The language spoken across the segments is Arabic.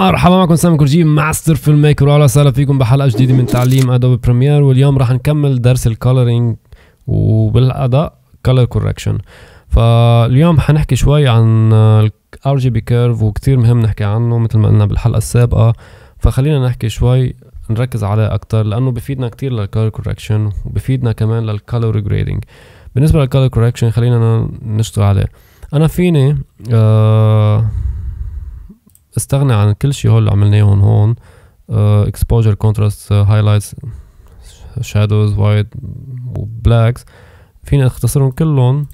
مرحبا معكم سامي كورجي ماستر فيلم ميكر واهلا وسهلا فيكم بحلقه جديده من تعليم ادوبي بريمير واليوم راح نكمل درس الكولرينج وبالاداء كولر كوركشن فاليوم حنحكي شوي عن الار جي بي كيرف وكثير مهم نحكي عنه مثل ما قلنا بالحلقه السابقه فخلينا نحكي شوي نركز عليه اكثر لانه بفيدنا كثير للكولر كوركشن وبفيدنا كمان للكولر جريدنج بالنسبه للكولر كوركشن خلينا نشتغل عليه انا فيني آه استغنى عن كل شيء هول اللي عملناه هون اكسبوجر كونتراست هايلايتس شادوز وايت وبلاكس فينا نختصرهم كلهم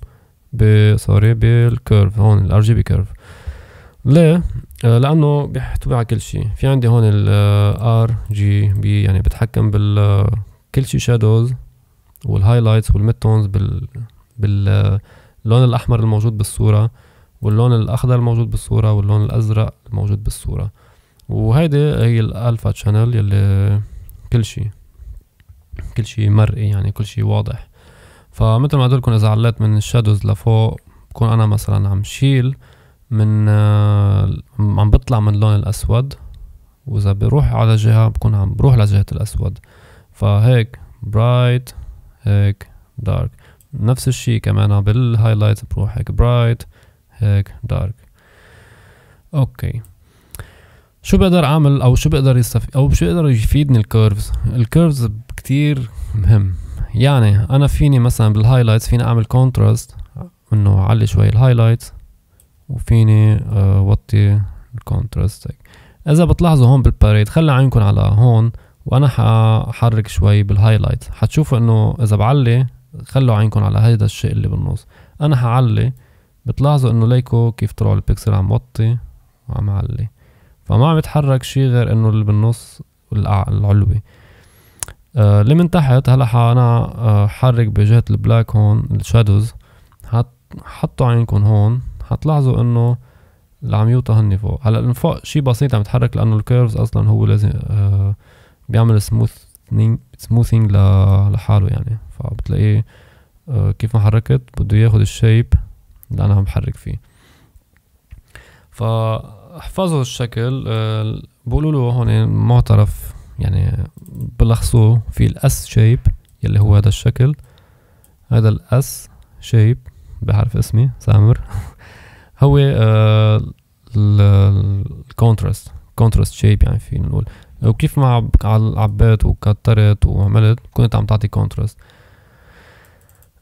سوري بالكيرف هون الار جي بي كيرف ليه؟ آه، لانه بيحتوي على كل شيء في عندي هون الار آه، جي بي يعني بتحكم بال آه، كل شيء شادوز والهايلايتس تونز بال باللون الاحمر الموجود بالصوره واللون الاخضر الموجود بالصوره واللون الازرق الموجود بالصوره وهيدي هي الالفا شانل يلي كل شيء كل شيء مرئي يعني كل شيء واضح فمثل ما قلت لكم اذا عليت من الشادوز لفوق بكون انا مثلا عم شيل من آه، عم بطلع من اللون الاسود واذا بروح على جهه بكون عم بروح لجهه الاسود فهيك برايت هيك دارك نفس الشيء كمان بالهايلايت بروح هيك برايت هيك دارك اوكي شو بقدر اعمل او شو بقدر يستف او شو بقدر يفيدني الكيرفز الكيرفز كتير مهم يعني انا فيني مثلا بالهايلايتس فيني اعمل كونتراست انه علي شوي الهايلايتس وفيني اوطي آه، وطي الكونتراست هيك اذا بتلاحظوا هون بالباريد خلي عينكم على هون وانا ححرك شوي بالهايلايت حتشوفوا انه اذا بعلي خلوا عينكم على هيدا الشيء اللي بالنص انا حعلي بتلاحظوا انه ليكو كيف طلعوا البكسل عم وطي وعم علي فما عم يتحرك شي غير انه اللي بالنص العلوي آه اللي من تحت هلا انا آه حرك بجهة البلاك هون الشادوز حط حطوا عينكم هون حتلاحظوا انه العميوطة هني هن فوق هلا من فوق شي بسيط عم يتحرك لانه الكيرفز اصلا هو لازم آه بيعمل سموثنينج سموثينج لحاله يعني فبتلاقيه آه كيف ما حركت بده ياخد الشيب اللي انا عم بحرك فيه فاحفظوا الشكل آه، بقولوا له هون معترف يعني بلخصوه في الاس شيب يلي هو هذا الشكل هذا الاس شيب بحرف اسمي سامر هو الكونتراست كونتراست شيب يعني فينا نقول وكيف ما عبيت وكترت وعملت كنت عم تعطي كونتراست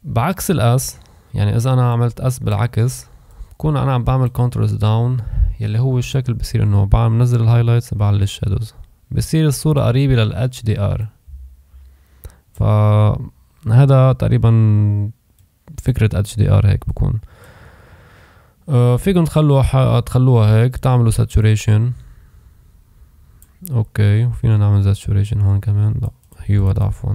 بعكس الاس يعني اذا انا عملت اس بالعكس بكون انا عم بعمل كونترز داون يلي هو الشكل بصير انه بعمل منزل الهايلايتس بعلي الشادوز بصير الصورة قريبة لل ف فهذا تقريبا فكرة اتش دي ار هيك بكون أه، فيكم تخلوها تخلوها هيك تعملوا saturation اوكي وفينا نعمل saturation هون كمان لا هيو عفوا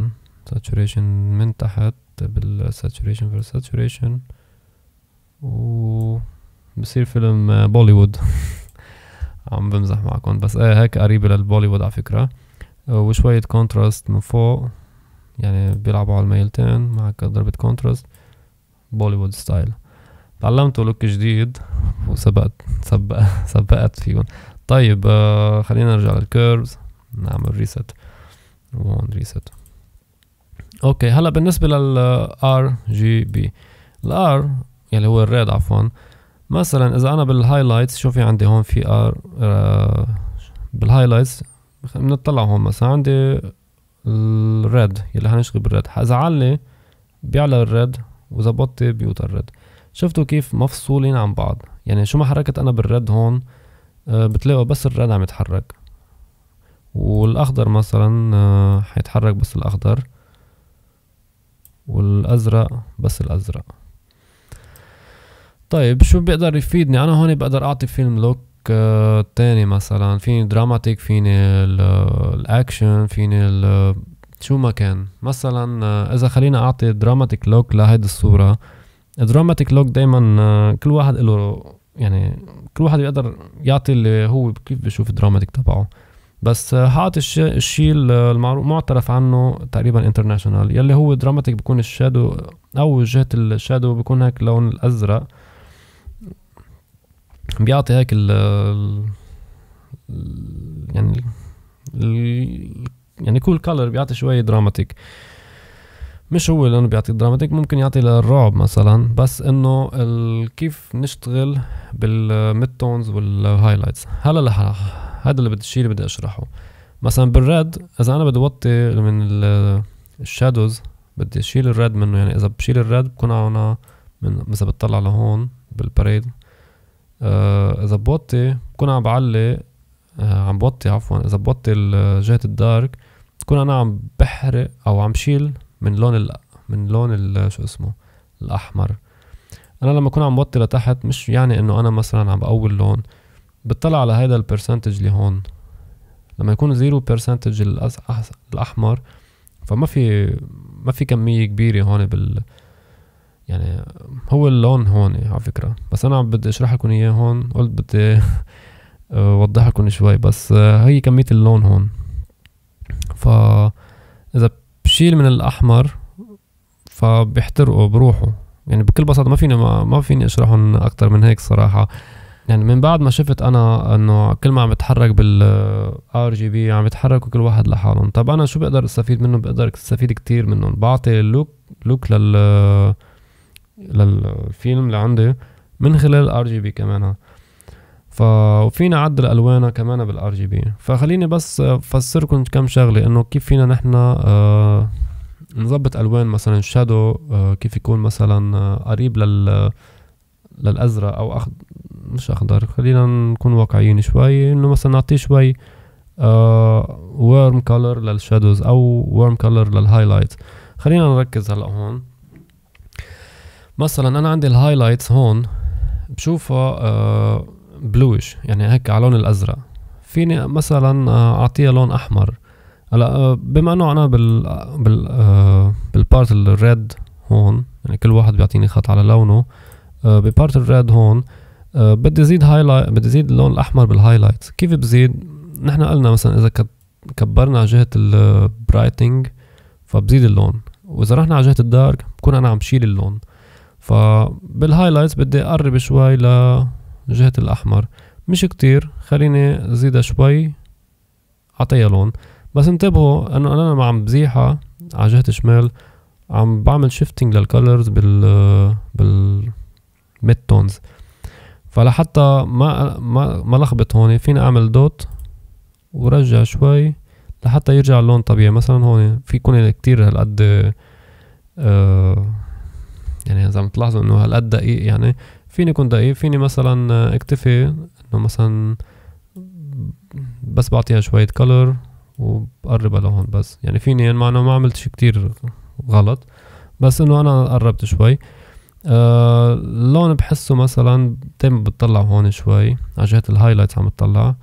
saturation من تحت بال saturation for saturation و بصير فيلم بوليوود آه, عم بمزح معكم بس ايه هيك قريبة للبوليوود على فكرة آه, وشوية كونتراست من فوق يعني بيلعبوا على الميلتين مع ضربة كونتراست بوليوود ستايل تعلمتوا لوك جديد وسبقت سبقت, سبقت فيهم طيب آه, خلينا نرجع للكيرفز نعمل ريست وهون ريست اوكي هلا بالنسبه لل ار جي بي الار يلي هو الريد عفوا مثلا اذا انا بالهايلايتس شو في عندي هون في ار آه، بالهايلايتس بنطلع هون مثلا عندي الريد يلي هنشغل بالريد اذا علي بيعلى الريد بطي بيوت الريد شفتوا كيف مفصولين عن بعض يعني شو ما حركت انا بالريد هون آه، بتلاقوا بس الريد عم يتحرك والاخضر مثلا آه، حيتحرك بس الاخضر والازرق بس الازرق طيب شو بيقدر يفيدني انا هون بقدر اعطي فيلم لوك آه، تاني مثلا فيني دراماتيك فيني آه، الاكشن فيني آه، شو ما كان مثلا اذا خلينا اعطي دراماتيك لوك لهيدي الصوره دراماتيك لوك دايما كل واحد له يعني كل واحد بيقدر يعطي اللي هو كيف بشوف الدراماتيك تبعه بس حاط الشيء الشيء آه، المعروف معترف عنه تقريبا انترناشونال يلي هو دراماتيك بكون الشادو او جهه الشادو بكون هيك لون الازرق بيعطي هيك ال يعني ال يعني كول كلر بيعطي شوي دراماتيك مش هو لانه بيعطي دراماتيك ممكن يعطي للرعب مثلا بس انه كيف نشتغل بالميد تونز والهايلايتس هلا هذا اللي بدي الشيء اللي بدي اشرحه مثلا بالرد اذا انا بدي اوطي من الشادوز بدي اشيل الرد منه يعني اذا بشيل الرد بكون انا من اذا بتطلع لهون بالبريد آه اذا بوطي بكون عم بعلي آه عم بوطي عفوا اذا بوطي جهه الدارك بكون انا عم بحرق او عم شيل من لون ال من لون ال شو اسمه الاحمر انا لما اكون عم بوطي لتحت مش يعني انه انا مثلا عم بقوي اللون بتطلع على هيدا البرسنتج هون لما يكون زيرو برسنتج الاحمر فما في ما في كميه كبيره هون بال يعني هو اللون هون على فكره بس انا بدي اشرح لكم اياه هون قلت بدي اوضح لكم شوي بس هي كميه اللون هون ف اذا بشيل من الاحمر فبيحترقوا بروحوا يعني بكل بساطه ما فيني ما, ما فيني اشرحهم اكتر من هيك صراحه يعني من بعد ما شفت انا انه كل ما عم بتحرك بالار جي بي عم يتحركوا كل واحد لحالهم طب انا شو بقدر استفيد منه بقدر استفيد كتير منهم بعطي لوك لوك لل للفيلم اللي عندي من خلال الار جي بي كمان وفينا عدل الوانها كمان بالار جي بي فخليني بس افسركم كم شغله انه كيف فينا نحن آه نظبط الوان مثلا الشادو آه كيف يكون مثلا آه، قريب لل للازرق او اخذ مش اخضر خلينا نكون واقعيين شوي انه مثلا نعطي شوي ورم كولر للشادوز او ورم كولر للهايلايت خلينا نركز هلا هون مثلا انا عندي الهايلايت هون بشوفها آه، بلوش يعني هيك على لون الازرق فيني مثلا آه، اعطيها لون احمر هلا آه، بما انه انا بال بال بالبارت الريد هون يعني كل واحد بيعطيني خط على لونه ببارت الريد هون آه، بدي زيد هايلايت بدي زيد اللون الاحمر بالهايلايت كيف بزيد نحن قلنا مثلا اذا كبرنا على جهه البرايتنج فبزيد اللون واذا رحنا على جهه الدارك بكون انا عم بشيل اللون فبالهايلايت بدي اقرب شوي لجهه الاحمر مش كتير خليني زيدها شوي اعطيها لون بس انتبهوا انه انا لما عم بزيحها على جهه الشمال عم بعمل شيفتنج للكلرز بال بال ميد تونز فلحتى ما ما ما لخبط هون فيني اعمل دوت ورجع شوي لحتى يرجع اللون طبيعي مثلا هون في يكون كتير هالقد آه، يعني اذا عم تلاحظوا انه هالقد دقيق يعني فيني كون دقيق فيني مثلا اكتفي انه مثلا بس بعطيها شوية كلر وبقربها لهون بس يعني فيني يعني مع انه ما عملت شي كتير غلط بس انه انا قربت شوي آه، اللون بحسه مثلا دايما بتطلع هون شوي على جهة الهايلايتس عم بتطلع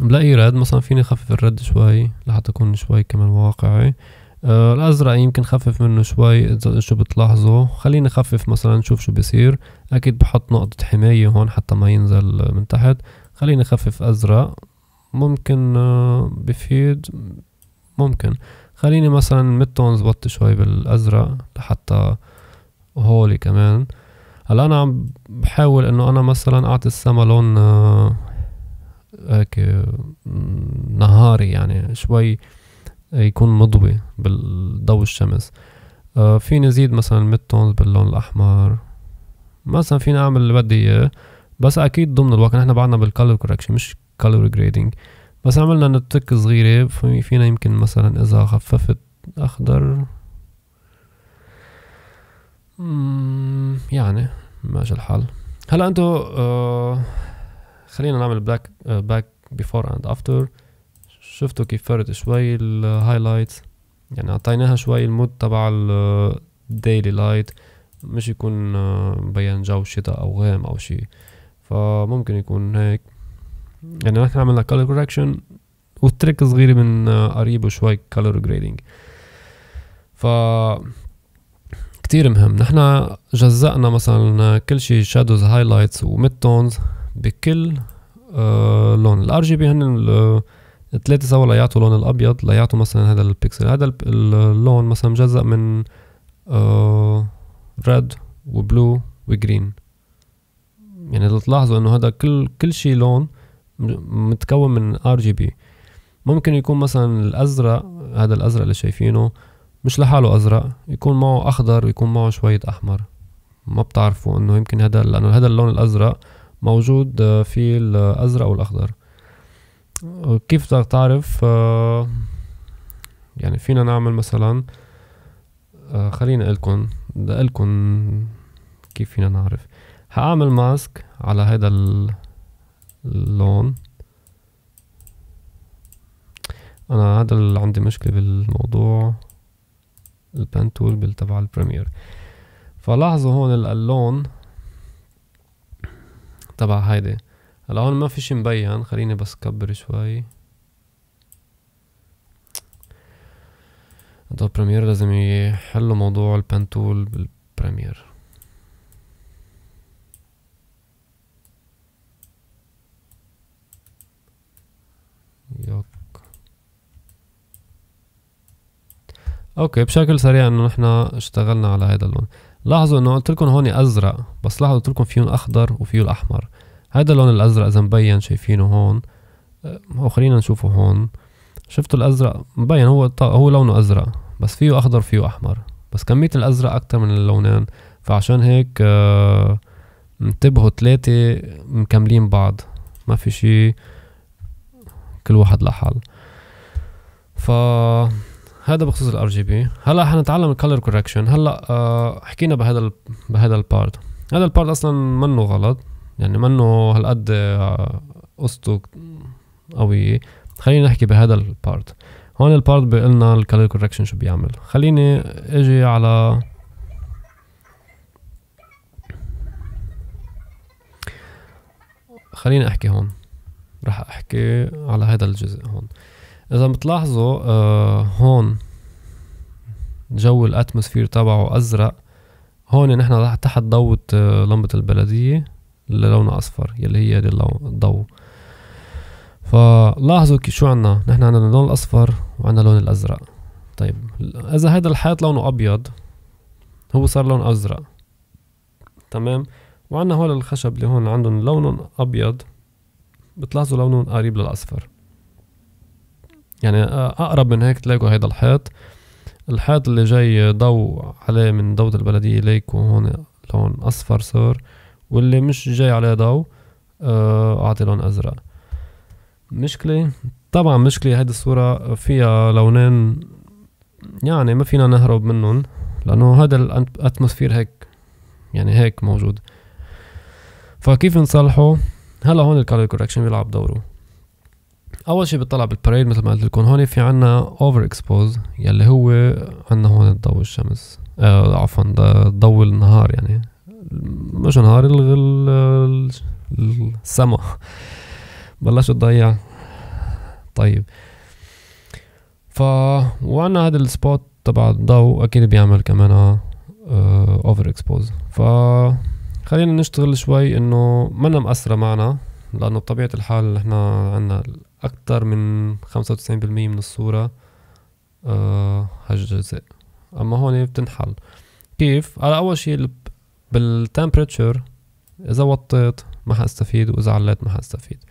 بلاقي رد مثلا فيني خفف الرد شوي لحتى اكون شوي كمان واقعي آه الازرق يمكن خفف منه شوي شو بتلاحظوا خليني خفف مثلا نشوف شو بصير اكيد بحط نقطة حماية هون حتى ما ينزل من تحت خليني خفف ازرق ممكن آه، بفيد ممكن خليني مثلا ميد تونز وطي شوي بالازرق لحتى القولي كمان هلا انا عم بحاول انه انا مثلا اعطي السما لون آه، هيك نهاري يعني شوي يكون مضوي بالضوء الشمس آه، فيني زيد مثلا تونز باللون الاحمر مثلا فيني اعمل اللي بدي اياه بس اكيد ضمن الوقت نحن بعدنا بالكالر كوركشن مش كالر جريدنج بس عملنا نتك صغيرة فينا يمكن مثلا اذا خففت اخضر يعني ماشي الحال هلا انتو آه، خلينا نعمل باك باك بيفور اند افتر شفتوا كيف فرت شوي الهايلايت يعني اعطيناها شوي المود تبع الديلي لايت آه، مش يكون آه، مبين جو شتاء او غام او شيء فممكن يكون هيك يعني نحن عملنا color correction والتريك صغيرة من قريب شوي color grading ف كتير مهم نحنا جزأنا مثلا كل شيء شادوز هايلايتس وميد تونز بكل آه لون الار جي بي هن الثلاثة آه، سوا ليعطوا لون الابيض ليعطوا مثلا هذا البكسل هذا اللون مثلا مجزأ من آه، و ريد وبلو وجرين يعني تلاحظوا انه هذا كل كل شيء لون متكون من ار جي بي ممكن يكون مثلا الازرق هذا الازرق اللي شايفينه مش لحاله ازرق يكون معه اخضر ويكون معه شوية احمر ما بتعرفوا انه يمكن هذا لانه هذا اللون الازرق موجود آه، في الازرق والاخضر آه، كيف بدك تعرف آه، يعني فينا نعمل مثلا خليني اقلكن بدي اقلكن كيف فينا نعرف هعمل ماسك على هذا اللون انا هذا اللي عندي مشكله بالموضوع البن تول بالتبع البريمير فلاحظوا هون اللون تبع هيدي هلا هون ما في شي مبين خليني بس كبر شوي ادوب بريمير لازم يحلوا موضوع البن تول بالبريمير يوك اوكي بشكل سريع انه نحن اشتغلنا على هذا اللون لاحظوا انه قلت لكم هون ازرق بس لاحظوا قلت لكم فيهم اخضر وفيه الاحمر هذا اللون الازرق اذا مبين شايفينه هون آه، او خلينا نشوفه هون شفتوا الازرق مبين هو هو لونه ازرق بس فيه اخضر فيه احمر بس كمية الازرق اكتر من اللونين فعشان هيك آه انتبهوا تلاتة مكملين بعض ما في شي كل واحد لحال ف هذا بخصوص الار جي بي هلا حنتعلم الكلر كوركشن هلا آه، حكينا بهذا الـ بهذا البارت هذا البارت اصلا منه غلط يعني منه هالقد قصته آه، قوية خلينا نحكي بهذا البارت هون البارت لنا الكلر كوركشن شو بيعمل خليني اجي على خليني احكي هون رح احكي على هذا الجزء هون اذا بتلاحظوا آه، هون جو الاتموسفير تبعه ازرق هون نحن تحت ضوء آه، لمبة البلدية اللي لونها اصفر يلي هي هيدي الضوء فلاحظوا شو عنا نحن عندنا اللون الاصفر وعندنا اللون الازرق طيب اذا هذا الحيط لونه ابيض هو صار لون ازرق تمام وعندنا هول الخشب اللي هون عندهم لونهم ابيض بتلاحظوا لونهم قريب للاصفر يعني اقرب من هيك تلاقوا هيدا الحيط الحيط اللي جاي ضوء عليه من ضوء البلدية ليكو هون لون أصفر صار واللي مش جاي عليه ضوء آه، أعطي لون أزرق مشكلة طبعا مشكلة هيدي الصورة فيها لونين يعني ما فينا نهرب منهم لأنه هذا الأتموسفير هيك يعني هيك موجود فكيف نصلحه هلا هون الكالر كوركشن بيلعب دوره اول شيء بتطلع بالباريد مثل ما قلت لكم هون في عنا اوفر اكسبوز يلي هو عنا هون ضوء الشمس آه عفوا ضوء النهار يعني مش نهار الغ السما بلشت تضيع طيب ف وعنا هذا السبوت تبع الضوء اكيد بيعمل كمان اوفر آه، اكسبوز ف خلينا نشتغل شوي انه منا مأثرة معنا لانه بطبيعة الحال نحن عندنا أكتر من خمسة وتسعين بالمية من الصورة أه هالجزء أما هون بتنحل كيف؟ على أول شيء بالتمبريتشر إذا وطيت ما حأستفيد وإذا عليت ما حأستفيد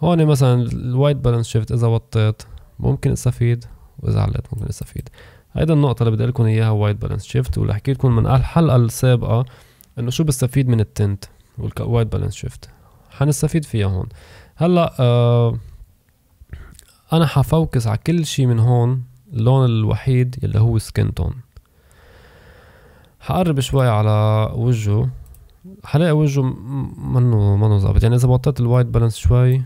هون مثلا الوايت بالانس شيفت إذا وطيت ممكن استفيد وإذا عليت ممكن استفيد هيدا النقطة اللي بدي لكم إياها وايت بالانس شيفت واللي حكيت لكم من الحلقة السابقة إنه شو بستفيد من التنت والوايت بالانس شيفت حنستفيد فيها هون هلا آه انا حفوكس على كل شي من هون اللون الوحيد يلي هو سكين تون حقرب شوي على وجهه حلاقي وجهه منه منه ظابط يعني اذا وطيت الوايت بالانس شوي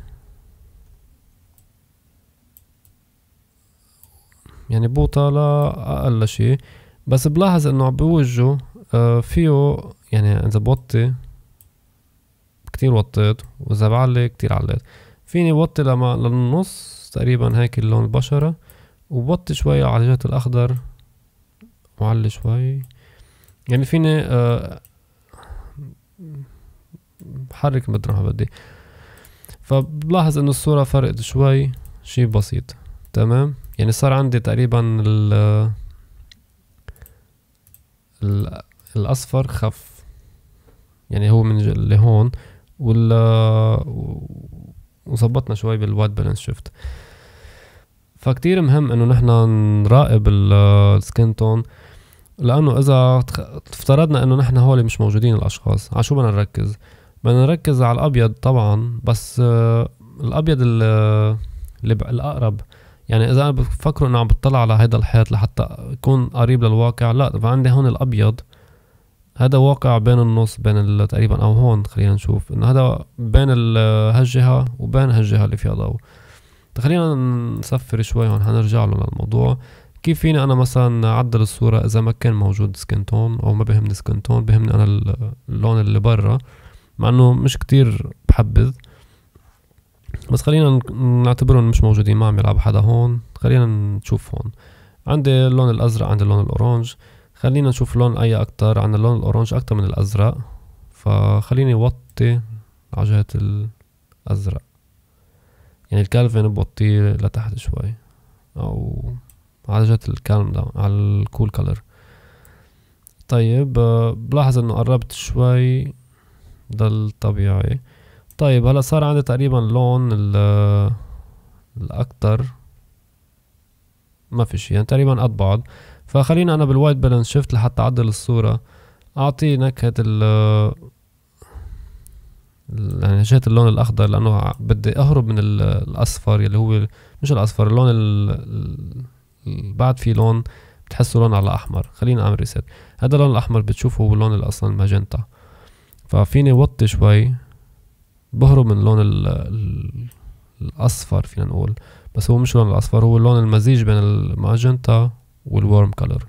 يعني بوطة لا اقل شيء بس بلاحظ انه بوجهه آه، فيه يعني اذا بوطي كتير وطيت واذا بعلي كتير عليت فيني وطي لما للنص تقريبا هيك اللون البشرة وبوطي شوي على جهة الأخضر وعلي شوي يعني فيني أه بحرك مثل ما بدي فبلاحظ انه الصورة فرقت شوي شي بسيط تمام يعني صار عندي تقريبا ال الاصفر خف يعني هو من اللي هون وال وظبطنا شوي بالوايت بالانس شيفت فكتير مهم انه نحن نراقب السكين تون لانه اذا افترضنا انه نحن هول مش موجودين الاشخاص على شو بدنا نركز بدنا نركز على الابيض طبعا بس آه، الابيض اللي الاقرب يعني اذا انا بفكروا انه عم بطلع على هيدا الحيط لحتى اكون قريب للواقع لا فعندي هون الابيض هذا واقع بين النص بين تقريبا او هون خلينا نشوف انه هذا بين هالجهه وبين هالجهه اللي فيها ضوء طيب، خلينا نصفر شوي هون حنرجع له للموضوع كيف فيني انا مثلا اعدل الصوره اذا ما كان موجود سكن تون او ما بهمني سكن تون بهمني انا اللون اللي برا مع انه مش كتير بحبذ بس خلينا نعتبرهم مش موجودين ما عم يلعب حدا هون خلينا نشوف هون عندي اللون الازرق عندي اللون الاورانج خلينا نشوف لون اي اكتر عندنا اللون الاورانج اكتر من الازرق فخليني وطي على جهه الازرق يعني الكالفن بوطيه لتحت شوي او على جهة الكالم داون على الكول كولر طيب بلاحظ انه قربت شوي ضل طبيعي طيب هلا صار عندي تقريبا لون الاكتر ما في شي يعني تقريبا قد بعض فخليني انا بالوايت بالانس شيفت لحتى اعدل الصورة اعطيه نكهة يعني جهه اللون الاخضر لانه بدي اهرب من الاصفر يلي هو مش الاصفر اللون اللي بعد في لون بتحسه لون على احمر خلينا اعمل ريسيت هذا اللون الاحمر بتشوفه هو اللون اصلا ففيني وطي شوي بهرب من اللون الـ الاصفر فينا نقول بس هو مش لون الاصفر هو اللون المزيج بين الماجنتا والورم كلر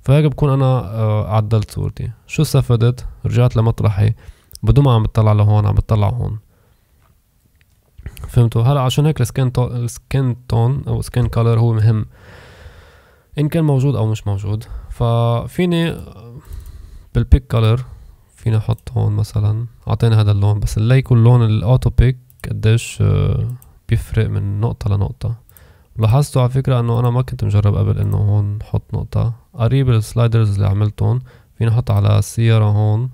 فهيك بكون انا آه، عدلت صورتي شو استفدت رجعت لمطرحي بدون ما عم بتطلع لهون عم بتطلع هون فهمتوا هلا عشان هيك السكن تون السكن تون او سكن كولر هو مهم ان كان موجود او مش موجود ففيني بالبيك كولر فيني احط هون مثلا اعطيني هذا اللون بس اللي يكون لون الاوتو بيك قديش آه، بيفرق من نقطه لنقطه لاحظتوا على فكره انه انا ما كنت مجرب قبل انه هون حط نقطه قريب السلايدرز اللي عملتهم فيني احط على السياره هون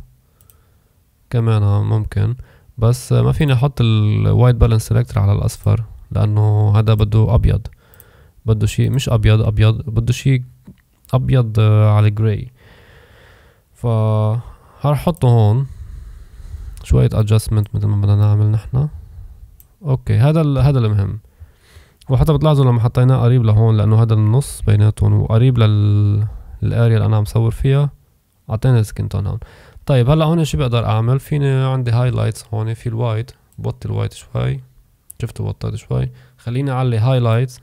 كمان ممكن بس ما فيني احط الوايت بالانس سيلكتر على الاصفر لانه هذا بده ابيض بده شيء مش ابيض ابيض بده شيء ابيض آه، على جراي ف هنحطه هون شوية adjustment مثل ما بدنا نعمل نحنا اوكي هذا هذا المهم وحتى بتلاحظوا لما حطيناه قريب لهون لانه هذا النص بيناتهم وقريب للاريا اللي انا عم صور فيها اعطينا السكين تون هون طيب هلا هون شو بقدر اعمل فيني عندي هايلايتس هون في الوايت بوطي الوايت شوي شفتوا وطيت شوي خليني اعلي هايلايتس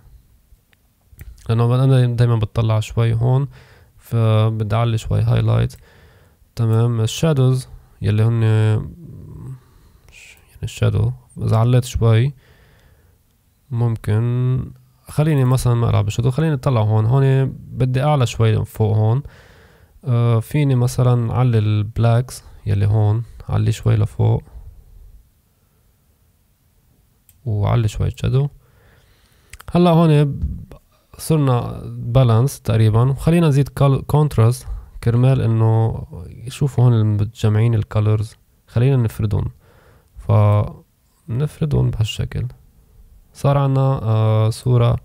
لانه انا دايما بتطلع شوي هون فبدي اعلي شوي هايلايت تمام الشادوز يلي هن يعني الشادو اذا عليت شوي ممكن خليني مثلا ما العب الشادو خليني اطلع هون هون بدي اعلى شوي فوق هون آه، فيني مثلا علي البلاكس يلي هون علي شوي لفوق وعلي شوي شادو هلا هون صرنا بالانس تقريبا وخلينا نزيد كونتراست كرمال انه يشوفوا هون متجمعين الكالرز خلينا نفردهم فنفردهم بهالشكل صار عنا آه، صورة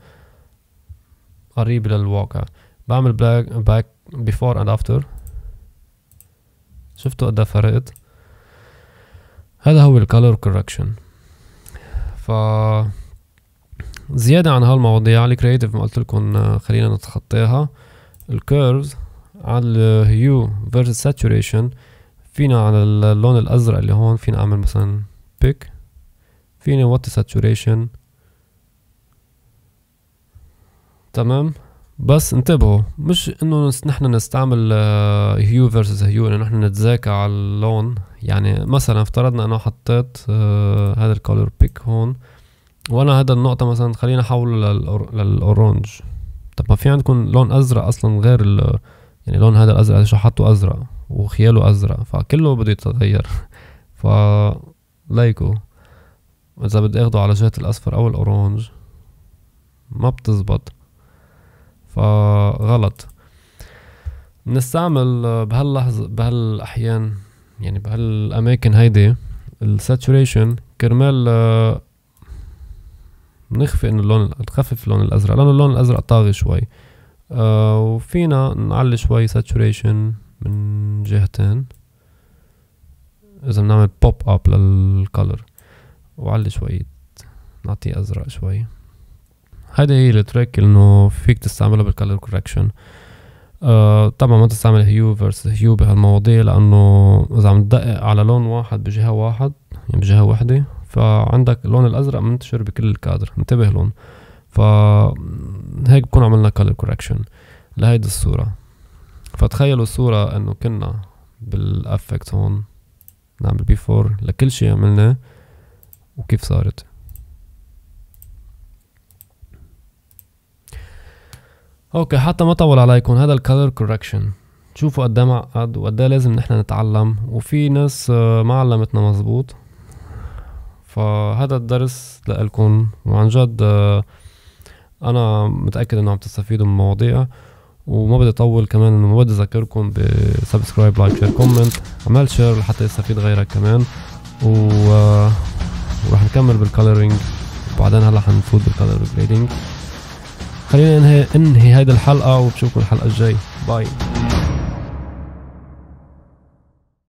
قريبة للواقع بعمل باك before and after شفتوا قد فرقت هذا هو الكالور كوركشن ف زيادة عن هالمواضيع الكرياتيف ما قلت لكم آه، خلينا نتخطاها الكيرفز على الهيو فيرسز ساتوريشن فينا على اللون الازرق اللي هون فينا اعمل مثلا بيك فينا وات ساتوريشن تمام بس انتبهوا مش انه نحن نستعمل آه، هيو فيرسز هيو انه نحن نتذاكى على اللون يعني مثلا افترضنا انه حطيت آه، هذا الكولر بيك هون وانا هذا النقطه مثلا خلينا احوله للاورنج طب ما في عندكم لون ازرق اصلا غير يعني لون هذا الازرق شو حطه ازرق وخياله ازرق فكله بده يتغير ف ليكو اذا بدي اخده على جهه الاصفر او الاورنج ما بتزبط فغلط بنستعمل بهاللحظة بهالأحيان يعني بهالأماكن هيدي الساتوريشن كرمال آه، نخفي إن اللون نخفف اللون الازرق لانه اللون الازرق طاغي شوي آه، وفينا نعلي شوي ساتوريشن من جهتين اذا بنعمل بوب اب للكلر وعلي شوي نعطيه ازرق شوي هذا هي التريك انه فيك تستعملها بالكلر كوركشن آه طبعا ما تستعمل هيو فيرس هيو بهالمواضيع لانه اذا عم تدقق على لون واحد بجهه واحد يعني بجهه وحده فعندك اللون الازرق منتشر بكل الكادر انتبه لون فهيك بكون عملنا كلر كوركشن لهيدي الصوره فتخيلوا صورة انه كنا بالافكت هون نعمل بيفور لكل شيء عملناه وكيف صارت اوكي حتى ما اطول عليكم هذا الكالر كوركشن شوفوا قد معقد وقد لازم نحن نتعلم وفي ناس آه، ما علمتنا مزبوط فهذا الدرس لكم وعن جد آه، انا متاكد انه عم تستفيدوا من مواضيع وما بدي اطول كمان انه بدي اذكركم بسبسكرايب لايك شير كومنت اعمل شير لحتى يستفيد غيرك كمان و آه، ورح نكمل بالكالرينج وبعدين هلا حنفوت بالكالر جريدنج خلينا ننهي, ننهي هيدي الحلقه وبشوفكم الحلقه الجاي باي